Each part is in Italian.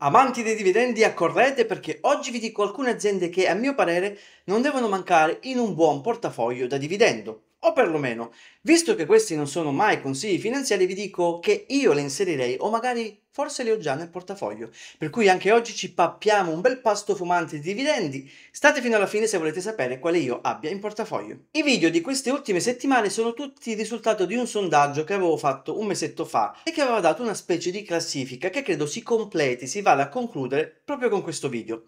Amanti dei dividendi, accorrete perché oggi vi dico alcune aziende che a mio parere non devono mancare in un buon portafoglio da dividendo. O perlomeno, visto che questi non sono mai consigli finanziari, vi dico che io le inserirei o magari forse le ho già nel portafoglio. Per cui anche oggi ci pappiamo un bel pasto fumante di dividendi. State fino alla fine se volete sapere quale io abbia in portafoglio. I video di queste ultime settimane sono tutti il risultato di un sondaggio che avevo fatto un mesetto fa e che aveva dato una specie di classifica che credo si completi, si vada a concludere proprio con questo video.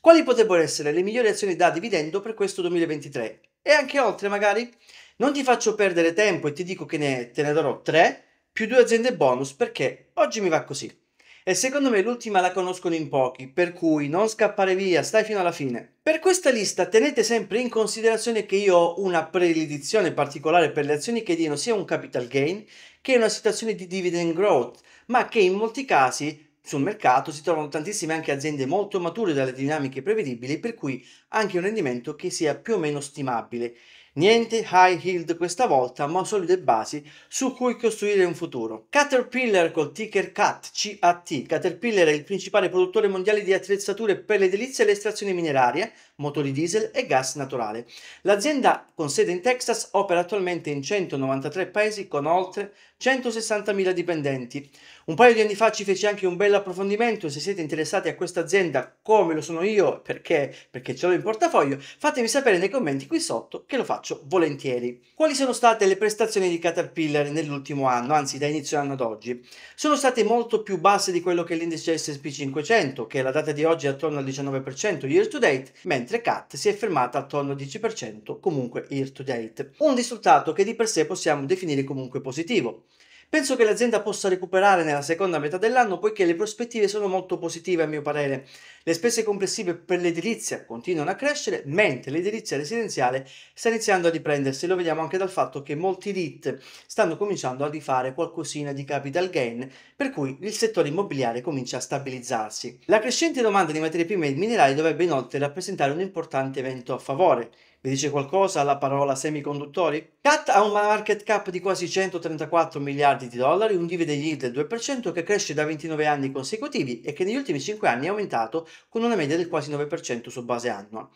Quali potrebbero essere le migliori azioni da dividendo per questo 2023? e anche oltre magari. Non ti faccio perdere tempo e ti dico che ne, te ne darò 3 più 2 aziende bonus perché oggi mi va così. E secondo me l'ultima la conoscono in pochi, per cui non scappare via, stai fino alla fine. Per questa lista tenete sempre in considerazione che io ho una predilezione particolare per le azioni che diano sia un capital gain che una situazione di dividend growth, ma che in molti casi sul mercato si trovano tantissime anche aziende molto mature dalle dinamiche prevedibili, per cui anche un rendimento che sia più o meno stimabile. Niente high yield questa volta, ma solide basi su cui costruire un futuro. Caterpillar col ticker CAT, CAT. Caterpillar è il principale produttore mondiale di attrezzature per l'edilizia e l'estrazione mineraria, motori diesel e gas naturale. L'azienda con sede in Texas opera attualmente in 193 paesi con oltre 160.000 dipendenti. Un paio di anni fa ci fece anche un bel approfondimento, se siete interessati a questa azienda come lo sono io, perché, perché ce l'ho in portafoglio, fatemi sapere nei commenti qui sotto che lo faccio faccio volentieri. Quali sono state le prestazioni di Caterpillar nell'ultimo anno, anzi da inizio anno ad oggi? Sono state molto più basse di quello che l'indice SP 500, che alla data di oggi è attorno al 19% year to date, mentre CAT si è fermata attorno al 10% comunque year to date. Un risultato che di per sé possiamo definire comunque positivo. Penso che l'azienda possa recuperare nella seconda metà dell'anno poiché le prospettive sono molto positive a mio parere. Le spese complessive per l'edilizia continuano a crescere mentre l'edilizia residenziale sta iniziando a riprendersi. Lo vediamo anche dal fatto che molti RIT stanno cominciando a rifare qualcosina di capital gain per cui il settore immobiliare comincia a stabilizzarsi. La crescente domanda di materie prime e minerali dovrebbe inoltre rappresentare un importante evento a favore. Vi dice qualcosa la parola semiconduttori? CAT ha una market cap di quasi 134 miliardi di dollari, un dividend yield del 2% che cresce da 29 anni consecutivi e che negli ultimi 5 anni è aumentato con una media del quasi 9% su base annua.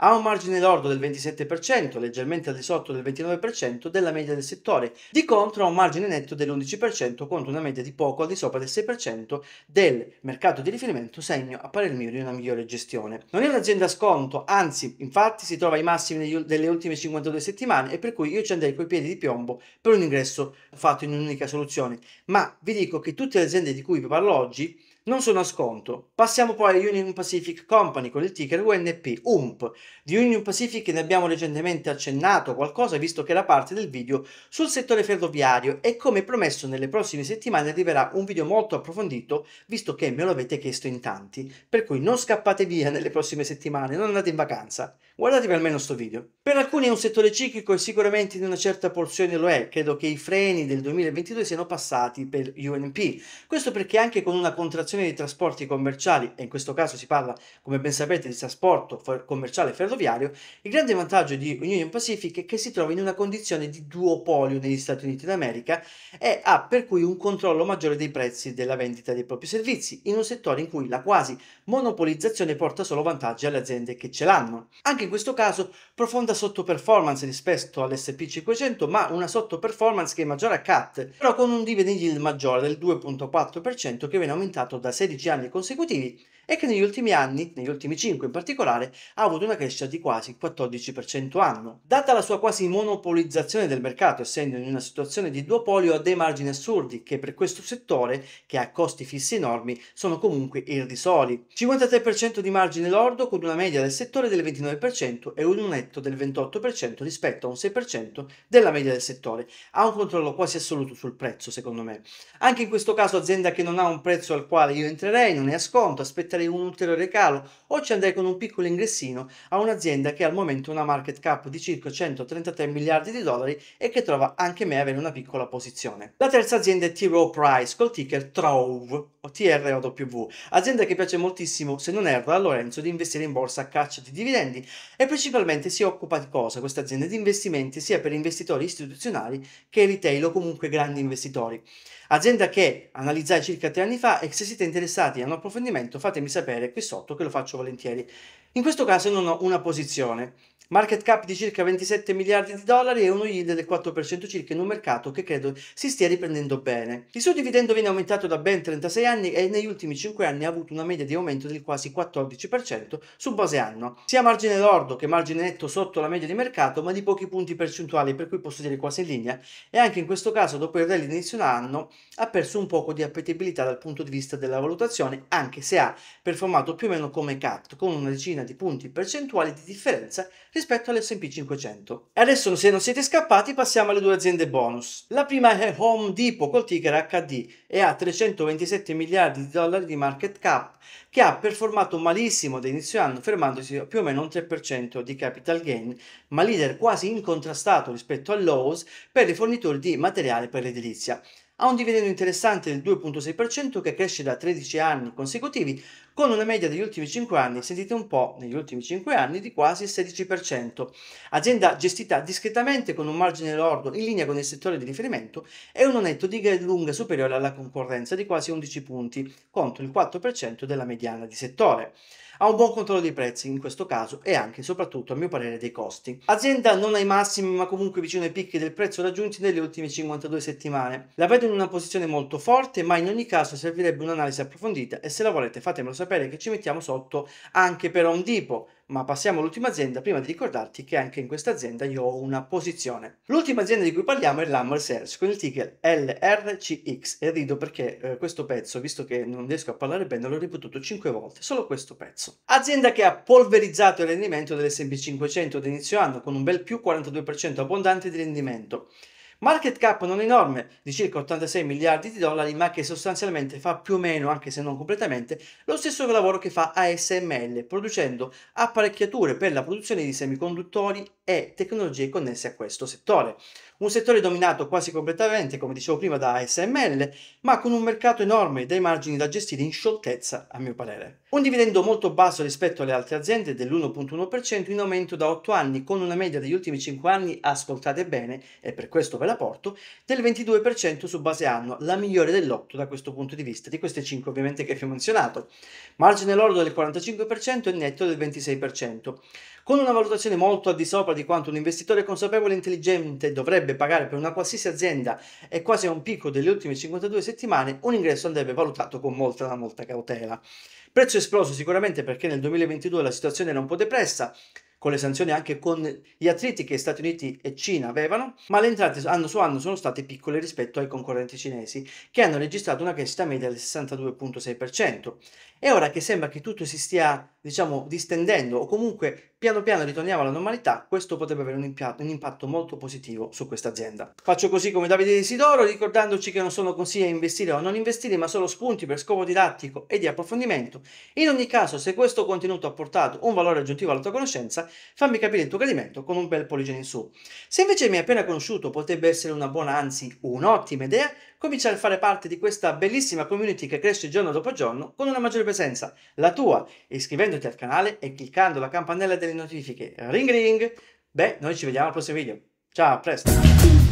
Ha un margine lordo del 27%, leggermente al di sotto del 29% della media del settore. Di contro ha un margine netto dell'11% contro una media di poco al di sopra del 6% del mercato di riferimento, segno a parer mio di una migliore gestione. Non è un'azienda a sconto, anzi, infatti si trova ai massimi delle ultime 52 settimane e per cui io ci andrei coi piedi di piombo per un ingresso fatto in un'unica soluzione. Ma vi dico che tutte le aziende di cui vi parlo oggi non sono a sconto. Passiamo poi a Union Pacific Company con il ticker UNP, UMP. Di Union Pacific ne abbiamo recentemente accennato qualcosa visto che era parte del video sul settore ferroviario e come promesso nelle prossime settimane arriverà un video molto approfondito visto che me lo avete chiesto in tanti. Per cui non scappate via nelle prossime settimane, non andate in vacanza. Guardatevi almeno sto video. Per alcuni è un settore ciclico e sicuramente in una certa porzione lo è. Credo che i freni del 2022 siano passati per UNP. Questo perché anche con una contrazione gestione dei trasporti commerciali, e in questo caso si parla, come ben sapete, di trasporto commerciale ferroviario, il grande vantaggio di Union Pacific è che si trova in una condizione di duopolio negli Stati Uniti d'America e ha per cui un controllo maggiore dei prezzi della vendita dei propri servizi, in un settore in cui la quasi monopolizzazione porta solo vantaggi alle aziende che ce l'hanno. Anche in questo caso profonda sottoperformance rispetto all'SP500, ma una sottoperformance che è maggiore a CAT, però con un dividend yield maggiore del 2.4% che viene aumentato da da 16 anni consecutivi e che negli ultimi anni, negli ultimi 5 in particolare, ha avuto una crescita di quasi 14% anno. Data la sua quasi monopolizzazione del mercato, essendo in una situazione di duopolio, ha dei margini assurdi che per questo settore, che ha costi fissi enormi, sono comunque irrisori. 53% di margine lordo con una media del settore del 29% e un netto del 28% rispetto a un 6% della media del settore. Ha un controllo quasi assoluto sul prezzo, secondo me. Anche in questo caso azienda che non ha un prezzo al quale io entrerei, non è a sconto, aspetterei permettere un ulteriore calo o ci andrei con un piccolo ingressino a un'azienda che al momento una market cap di circa 133 miliardi di dollari e che trova anche me avere una piccola posizione. La terza azienda è T. Rowe Price col ticker TROVE TROW, azienda che piace moltissimo, se non erro, a Lorenzo di investire in borsa a caccia di dividendi e principalmente si occupa di cosa questa azienda? Di investimenti sia per investitori istituzionali che retail o comunque grandi investitori. Azienda che analizzai circa tre anni fa e se siete interessati a un approfondimento fatemi sapere qui sotto che lo faccio volentieri. In questo caso non ho una posizione, Market cap di circa 27 miliardi di dollari e uno yield del 4% circa in un mercato che credo si stia riprendendo bene. Il suo dividendo viene aumentato da ben 36 anni e negli ultimi 5 anni ha avuto una media di aumento del quasi 14% su base anno, sia margine lordo che margine netto sotto la media di mercato, ma di pochi punti percentuali, per cui posso dire quasi in linea, e anche in questo caso dopo il rally inizio anno ha perso un poco di appetibilità dal punto di vista della valutazione, anche se ha performato più o meno come cat, con una decina di punti percentuali di differenza rispetto rispetto all'S&P 500. E adesso se non siete scappati passiamo alle due aziende bonus. La prima è Home Depot col ticker HD e ha 327 miliardi di dollari di market cap che ha performato malissimo da inizio anno fermandosi più o meno un 3% di capital gain, ma leader quasi incontrastato rispetto all'Owes per i fornitori di materiale per l'edilizia ha un dividendo interessante del 2,6% che cresce da 13 anni consecutivi con una media degli ultimi 5 anni, sentite un po', negli ultimi 5 anni di quasi il 16%. Azienda gestita discretamente con un margine lordo in linea con il settore di riferimento e un netto di gran lunga superiore alla concorrenza di quasi 11 punti contro il 4% della mediana di settore ha un buon controllo dei prezzi in questo caso e anche e soprattutto a mio parere dei costi. Azienda non ai massimi ma comunque vicino ai picchi del prezzo raggiunti nelle ultime 52 settimane. La vedo in una posizione molto forte ma in ogni caso servirebbe un'analisi approfondita e se la volete fatemelo sapere che ci mettiamo sotto anche per un tipo ma passiamo all'ultima azienda prima di ricordarti che anche in questa azienda io ho una posizione. L'ultima azienda di cui parliamo è l'Hammer Sales con il ticket LRCX e rido perché eh, questo pezzo, visto che non riesco a parlare bene, l'ho ripetuto 5 volte, solo questo pezzo. Azienda che ha polverizzato il rendimento dell'SB500 d'inizio anno con un bel più 42% abbondante di rendimento. Market cap non enorme di circa 86 miliardi di dollari, ma che sostanzialmente fa più o meno, anche se non completamente, lo stesso lavoro che fa ASML, producendo apparecchiature per la produzione di semiconduttori e tecnologie connesse a questo settore un settore dominato quasi completamente, come dicevo prima, da ASML, ma con un mercato enorme e dei margini da gestire in scioltezza, a mio parere. Un dividendo molto basso rispetto alle altre aziende dell'1.1% in aumento da 8 anni, con una media degli ultimi 5 anni, ascoltate bene, e per questo ve la porto, del 22% su base annua, la migliore dell'otto da questo punto di vista, di queste 5 ovviamente che vi ho menzionato. Margine lordo del 45% e netto del 26%. Con una valutazione molto al di sopra di quanto un investitore consapevole e intelligente dovrebbe pagare per una qualsiasi azienda e quasi a un picco delle ultime 52 settimane, un ingresso andrebbe valutato con molta, molta cautela. Prezzo esploso sicuramente perché nel 2022 la situazione era un po' depressa, con le sanzioni anche con gli attriti che Stati Uniti e Cina avevano, ma le entrate anno su anno sono state piccole rispetto ai concorrenti cinesi, che hanno registrato una crescita media del 62,6%. E ora che sembra che tutto si stia, diciamo, distendendo o comunque piano piano ritorniamo alla normalità, questo potrebbe avere un, impatto, un impatto molto positivo su questa azienda. Faccio così come Davide Desidoro, ricordandoci che non sono consigli a investire o non investire, ma solo spunti per scopo didattico e di approfondimento. In ogni caso, se questo contenuto ha portato un valore aggiuntivo alla tua conoscenza, fammi capire il tuo gradimento con un bel pollice in su. Se invece mi hai appena conosciuto potrebbe essere una buona, anzi un'ottima idea, comincia a fare parte di questa bellissima community che cresce giorno dopo giorno con una maggiore presenza, la tua, iscrivendoti al canale e cliccando la campanella delle notifiche. Ring ring! Beh, noi ci vediamo al prossimo video. Ciao, a presto!